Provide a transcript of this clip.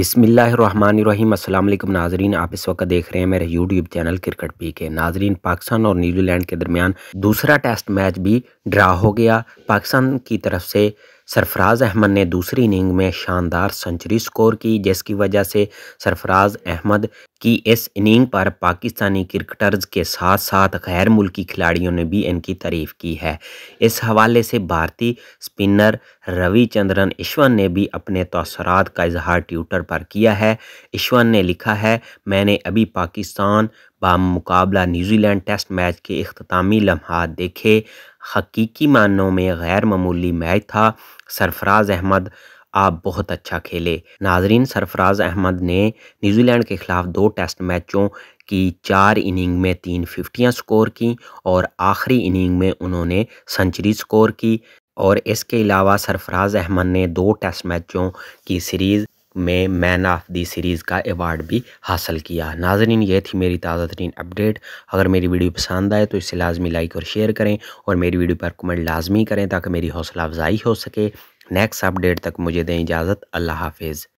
अस्सलाम वालेकुम नाजरीन आप इस वक्त देख रहे हैं मेरे यूट्यूब चैनल क्रिकेट पी के नाजरीन पाकिस्तान और न्यूजीलैंड के दरमियान दूसरा टेस्ट मैच भी ड्रा हो गया पाकिस्तान की तरफ से सरफराज अहमद ने दूसरी इनिंग में शानदार सेंचुरी स्कोर की जिसकी वजह से सरफराज अहमद की इस इनिंग पर पाकिस्तानी क्रिकेटर्स के साथ साथ गैर मुल्की खिलाड़ियों ने भी इनकी तारीफ की है इस हवाले से भारतीय स्पिनर रविचंद्रन ईश्वन ने भी अपने तसरात का इजहार ट्विटर पर किया है ईश्वन ने लिखा है मैंने अभी पाकिस्तान मुकाबला न्यूजीलैंड टेस्ट मैच के अख्तामी लम्हा देखे हकीकी मानों में गैर ममूली मैच था सरफराज अहमद आप बहुत अच्छा खेले नाजरीन सरफराज अहमद ने न्यूजीलैंड के खिलाफ दो टेस्ट मैचों की चार इनिंग में तीन फिफ्टियाँ स्कोर की और आखिरी इनिंग में उन्होंने सेंचुरी स्कोर की और इसके अलावा सरफराज अहमद ने दो टेस्ट मैचों की सीरीज़ में मैन ऑफ दी सीरीज़ का अवार्ड भी हासिल किया नाजरीन ये थी मेरी ताज़ा तरीन अपडेट अगर मेरी वीडियो पसंद आए तो इसे लाजमी लाइक और शेयर करें और मेरी वीडियो पर कमेंट लाजमी करें ताकि मेरी हौसला अफजाई हो सके नेक्स्ट अपडेट तक मुझे दें इजाज़त अल्लाह हाफिज़